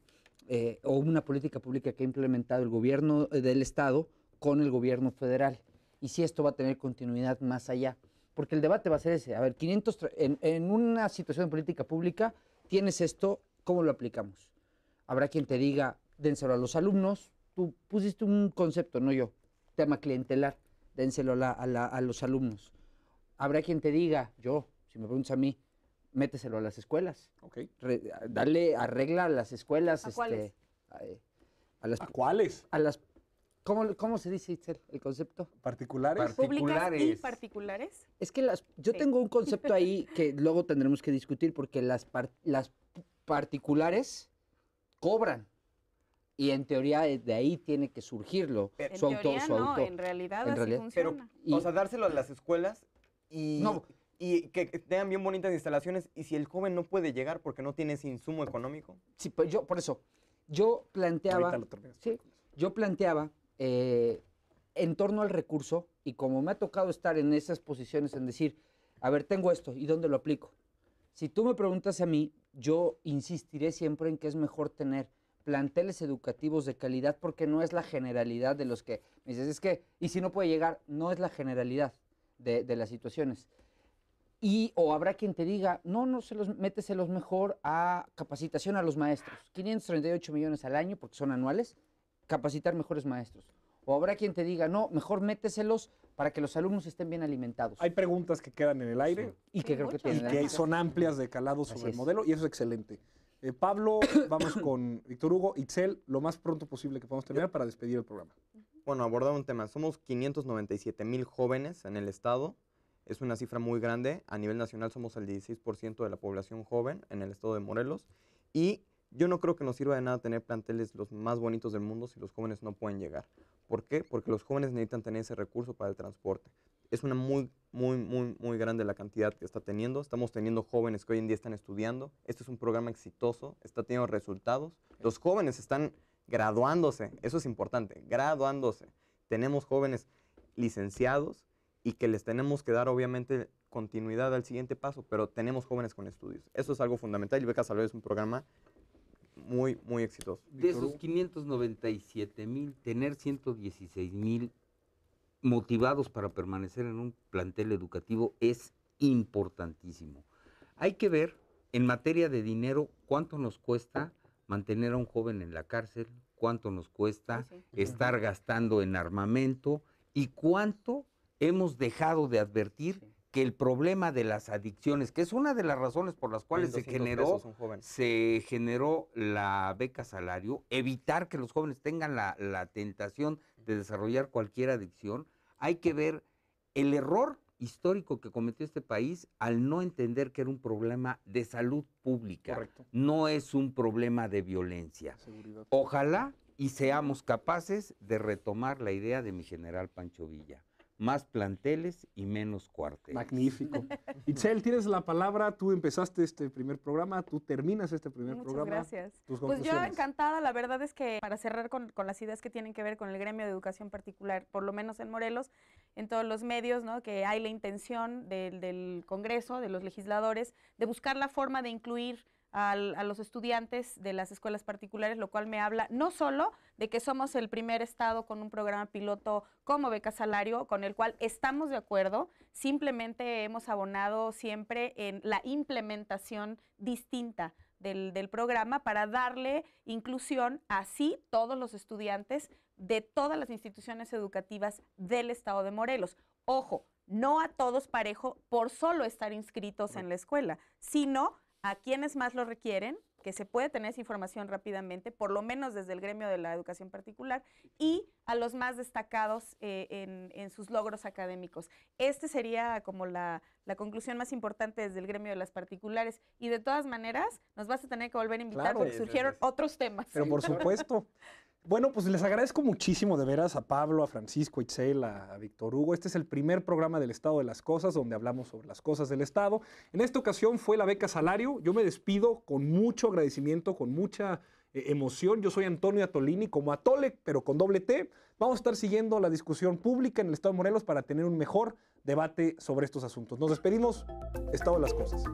eh, o una política pública que ha implementado el gobierno eh, del Estado con el gobierno federal. Y si esto va a tener continuidad más allá. Porque el debate va a ser ese. A ver, 500 en, una situación de política pública, tienes esto, ¿cómo lo aplicamos? Habrá quien te diga, dénselo a los alumnos. Tú pusiste un concepto, no yo, tema clientelar, dénselo a, a los alumnos. Habrá quien te diga, yo, si me preguntas a mí, méteselo a las escuelas. Ok. dale, arregla a las escuelas. este, cuáles? A, eh, las, cuáles? A las... ¿Cómo, cómo se dice, Itzel, el concepto? ¿Particulares? ¿Particulares? particulares? Es que las, yo tengo un concepto ahí que luego tendremos que discutir porque las, las particulares cobran. Y en teoría eh, de ahí tiene que surgirlo. Son su en teoría, no, en realidad funciona. o sea, dárselo a las escuelas y... No, y que tengan bien bonitas instalaciones. Y si el joven no puede llegar porque no tiene ese insumo económico. Sí, pues yo, por eso, yo planteaba. yo planteaba eh, en torno al recurso, y como me ha tocado estar en esas posiciones, en decir, a ver, tengo esto, ¿y dónde lo aplico? Si tú me preguntas a mí, yo insistiré siempre en que es mejor tener planteles educativos de calidad porque no es la generalidad de los que me dices, es que, y si no puede llegar, no es la generalidad de, de las situaciones. Y o habrá quien te diga, no, no, se los, méteselos mejor a capacitación a los maestros. 538 millones al año, porque son anuales, capacitar mejores maestros. O habrá quien te diga, no, mejor méteselos para que los alumnos estén bien alimentados. Hay preguntas que quedan en el aire y que creo que, son amplias de calado sobre el modelo y eso es excelente. Eh, Pablo, vamos con Víctor Hugo, Itzel, lo más pronto posible que podamos terminar para despedir el programa. Bueno, abordar un tema. Somos 597 mil jóvenes en el estado. Es una cifra muy grande. A nivel nacional somos el 16% de la población joven en el estado de Morelos. Y yo no creo que nos sirva de nada tener planteles los más bonitos del mundo si los jóvenes no pueden llegar. ¿Por qué? Porque los jóvenes necesitan tener ese recurso para el transporte. Es una muy, muy, muy, muy grande la cantidad que está teniendo. Estamos teniendo jóvenes que hoy en día están estudiando. Este es un programa exitoso, está teniendo resultados. Los jóvenes están graduándose, eso es importante, graduándose. Tenemos jóvenes licenciados, y que les tenemos que dar obviamente continuidad al siguiente paso, pero tenemos jóvenes con estudios. Eso es algo fundamental y Beca Salud es un programa muy, muy exitoso. De esos 597 mil, tener 116 mil motivados para permanecer en un plantel educativo es importantísimo. Hay que ver en materia de dinero cuánto nos cuesta mantener a un joven en la cárcel, cuánto nos cuesta estar gastando en armamento y cuánto hemos dejado de advertir que el problema de las adicciones, que es una de las razones por las cuales se generó, se generó la beca salario, evitar que los jóvenes tengan la, tentación de desarrollar cualquier adicción, hay que ver el error histórico que cometió este país al no entender que era un problema de salud pública, no es un problema de violencia. Ojalá y seamos capaces de retomar la idea de mi general Pancho Villa más planteles y menos cuarteles. Magnífico. Itzel, tienes la palabra. Tú empezaste este primer programa, tú terminas este primer programa. Muchas Gracias. pues yo encantada. La verdad es que para cerrar con, las ideas que tienen que ver con el gremio de educación particular, por lo menos en Morelos, en todos los medios, ¿no? que hay la intención del, del Congreso, de los legisladores, de buscar la forma de incluir a los estudiantes de las escuelas particulares, lo cual me habla no solo de que somos el primer estado con un programa piloto como beca salario, con el cual estamos de acuerdo, simplemente hemos abonado siempre en la implementación distinta del, del, programa para darle inclusión a sí todos los estudiantes de todas las instituciones educativas del estado de Morelos. Ojo, no a todos parejo por solo estar inscritos en la escuela, sino a quienes más lo requieren, que se puede tener esa información rápidamente, por lo menos desde el gremio de la educación particular, y a los más destacados eh, en, sus logros académicos. Este sería como la, conclusión más importante desde el gremio de las particulares. Y de todas maneras, nos vas a tener que volver a invitar porque surgieron otros temas. Pero por supuesto. Bueno, pues les agradezco muchísimo de veras a Pablo, a Francisco Itzel, a, Víctor Hugo. Este es el primer programa del Estado de las Cosas, donde hablamos sobre las cosas del Estado. En esta ocasión fue la beca salario. Yo me despido con mucho agradecimiento, con mucha eh, emoción. Yo soy Antonio Atolini, como Atole, pero con doble T. Vamos a estar siguiendo la discusión pública en el Estado de Morelos para tener un mejor debate sobre estos asuntos. Nos despedimos. Estado de las Cosas.